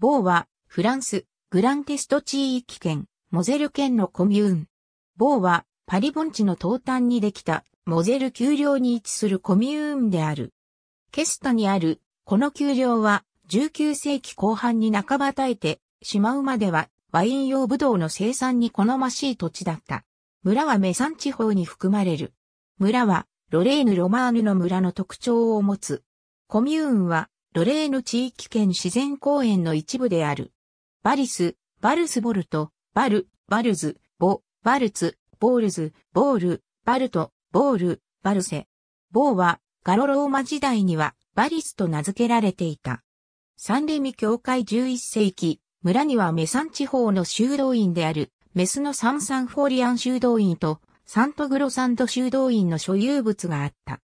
ボーは、フランス、グランテスト地域圏、モゼル県のコミューン。ボーは、パリ盆地の東端にできた、モゼル丘陵に位置するコミューンである。ケストにある、この丘陵は、19世紀後半に半ば耐えて、しまうまでは、ワイン用ブドウの生産に好ましい土地だった。村はメサン地方に含まれる。村は、ロレーヌ・ロマーヌの村の特徴を持つ。コミューンは、ロレーヌ地域圏自然公園の一部である。バリス、バルスボルト、バル、バルズ、ボ、バルツ、ボールズ、ボール、バルト、ボール、バルセ。ボーは、ガロローマ時代には、バリスと名付けられていた。サンレミ教会11世紀、村にはメサン地方の修道院である、メスのサンサンフォリアン修道院と、サントグロサンド修道院の所有物があった。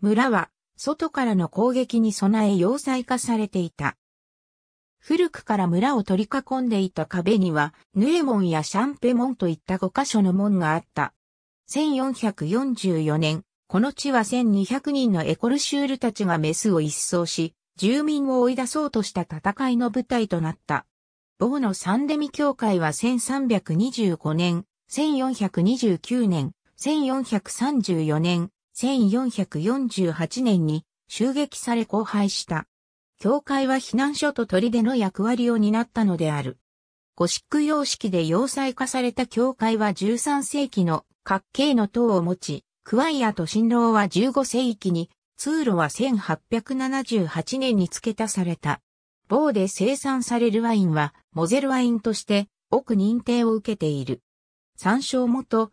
村は、外からの攻撃に備え要塞化されていた。古くから村を取り囲んでいた壁には、ヌエモンやシャンペモンといった5箇所の門があった。1444年、この地は1200人のエコルシュールたちがメスを一掃し、住民を追い出そうとした戦いの舞台となった。某のサンデミ教会は1325年、1429年、1434年、1448年に襲撃され荒廃した。教会は避難所と砦の役割を担ったのである。ゴシック様式で要塞化された教会は13世紀の各系の塔を持ち、クワイアと新郎は15世紀に、通路は1878年に付け足された。某で生産されるワインはモゼルワインとして多く認定を受けている。参照元、